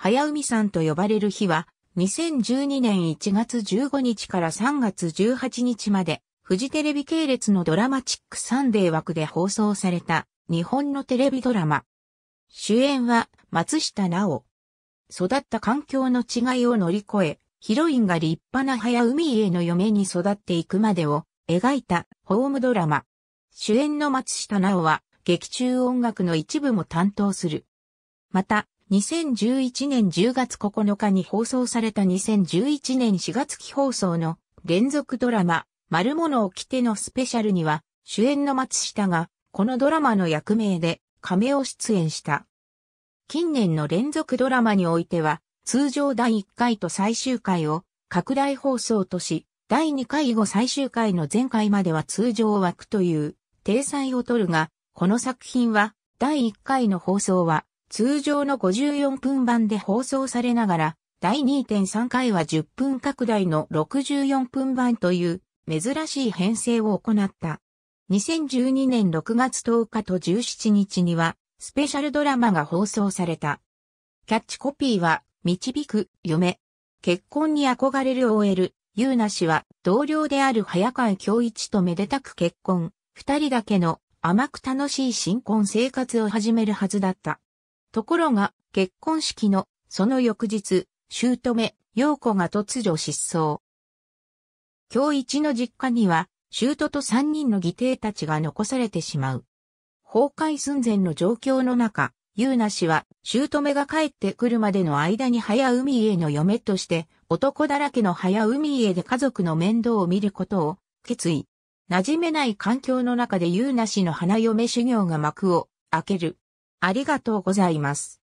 早海さんと呼ばれる日は、2012年1月15日から3月18日まで、フジテレビ系列のドラマチックサンデー枠で放送された日本のテレビドラマ。主演は松下奈緒。育った環境の違いを乗り越え、ヒロインが立派な早海への嫁に育っていくまでを描いたホームドラマ。主演の松下奈緒は劇中音楽の一部も担当する。また、2011年10月9日に放送された2011年4月期放送の連続ドラマ、丸物を着てのスペシャルには、主演の松下が、このドラマの役名で、亀を出演した。近年の連続ドラマにおいては、通常第1回と最終回を拡大放送とし、第2回後最終回の前回までは通常枠という定裁を取るが、この作品は第1回の放送は通常の54分版で放送されながら、第2.3回は10分拡大の64分版という珍しい編成を行った。2012年6月10日と17日にはスペシャルドラマが放送された。キャッチコピーは、導く、嫁。結婚に憧れる OL、ゆうな氏は同僚である早川京一とめでたく結婚、二人だけの甘く楽しい新婚生活を始めるはずだった。ところが、結婚式のその翌日、姑、陽子が突如失踪。今日一の実家には、姑と三人の義弟たちが残されてしまう。崩壊寸前の状況の中、優奈氏は、姑が帰ってくるまでの間に早海家の嫁として、男だらけの早海家で家族の面倒を見ることを決意。馴染めない環境の中で優奈氏の花嫁修行が幕を開ける。ありがとうございます。